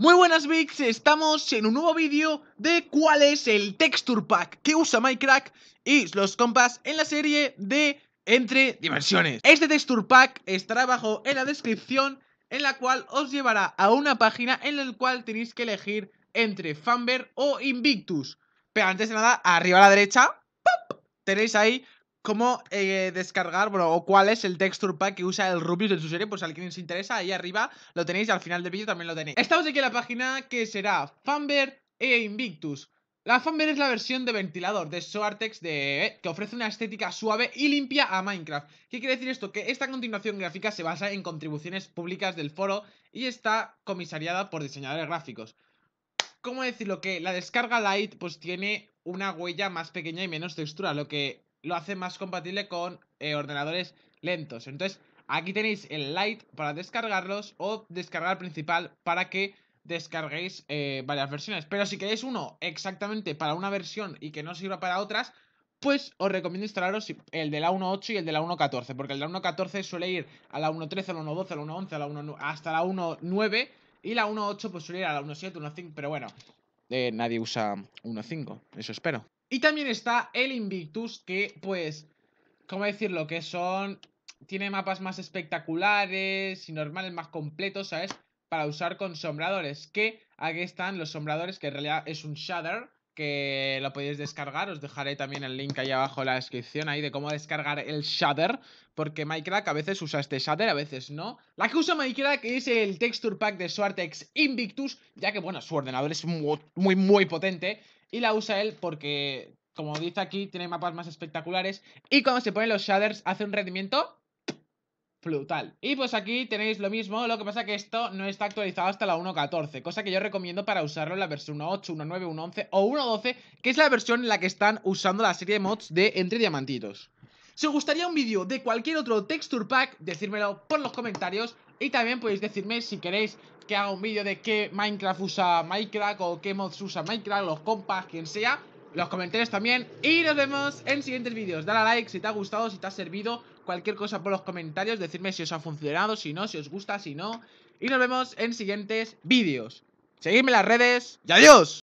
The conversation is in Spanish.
Muy buenas Vix, estamos en un nuevo vídeo de cuál es el texture pack que usa Minecraft y los compas en la serie de Entre Dimensiones. Este texture pack estará abajo en la descripción en la cual os llevará a una página en la cual tenéis que elegir entre Fanber o Invictus. Pero antes de nada, arriba a la derecha, ¡pop! tenéis ahí cómo eh, descargar, bueno, o cuál es el texture pack que usa el Rubius de su serie, pues al que os interesa, ahí arriba lo tenéis al final del vídeo también lo tenéis. Estamos aquí en la página que será Fanber e Invictus. La fanber es la versión de ventilador de Soartex de, eh, que ofrece una estética suave y limpia a Minecraft. ¿Qué quiere decir esto? Que esta continuación gráfica se basa en contribuciones públicas del foro y está comisariada por diseñadores gráficos. ¿Cómo decirlo? Que la descarga light pues tiene una huella más pequeña y menos textura, lo que lo hace más compatible con ordenadores lentos. Entonces, aquí tenéis el Lite para descargarlos o descargar principal para que descarguéis varias versiones. Pero si queréis uno exactamente para una versión y que no sirva para otras, pues os recomiendo instalaros el de la 1.8 y el de la 1.14, porque el de la 1.14 suele ir a la 1.13, a la 1.12, a la 1.11, a la hasta la 1.9 y la 1.8 pues suele ir a la 1.7, 1.5, pero bueno, nadie usa 1.5, eso espero. Y también está el Invictus, que pues, ¿cómo decirlo? Que son... Tiene mapas más espectaculares y normales, más completos, ¿sabes? Para usar con sombradores. Que aquí están los sombradores, que en realidad es un shader, que lo podéis descargar. Os dejaré también el link ahí abajo en la descripción ahí de cómo descargar el shader. Porque Minecraft a veces usa este shader, a veces no. La que usa Minecraft es el texture pack de Suartex Invictus, ya que, bueno, su ordenador es muy, muy, muy potente y la usa él porque, como dice aquí, tiene mapas más espectaculares y cuando se ponen los shaders hace un rendimiento brutal. Y pues aquí tenéis lo mismo, lo que pasa que esto no está actualizado hasta la 1.14, cosa que yo recomiendo para usarlo en la versión 1.8, 1.9, 1.11 o 1.12, que es la versión en la que están usando la serie de mods de Entre Diamantitos. Si os gustaría un vídeo de cualquier otro texture pack, decírmelo por los comentarios. Y también podéis decirme si queréis que haga un vídeo de qué Minecraft usa Minecraft o qué mods usa Minecraft, los compas, quien sea. Los comentarios también. Y nos vemos en siguientes vídeos. Dale a like si te ha gustado, si te ha servido. Cualquier cosa por los comentarios. Decidme si os ha funcionado, si no, si os gusta, si no. Y nos vemos en siguientes vídeos. Seguidme en las redes y adiós.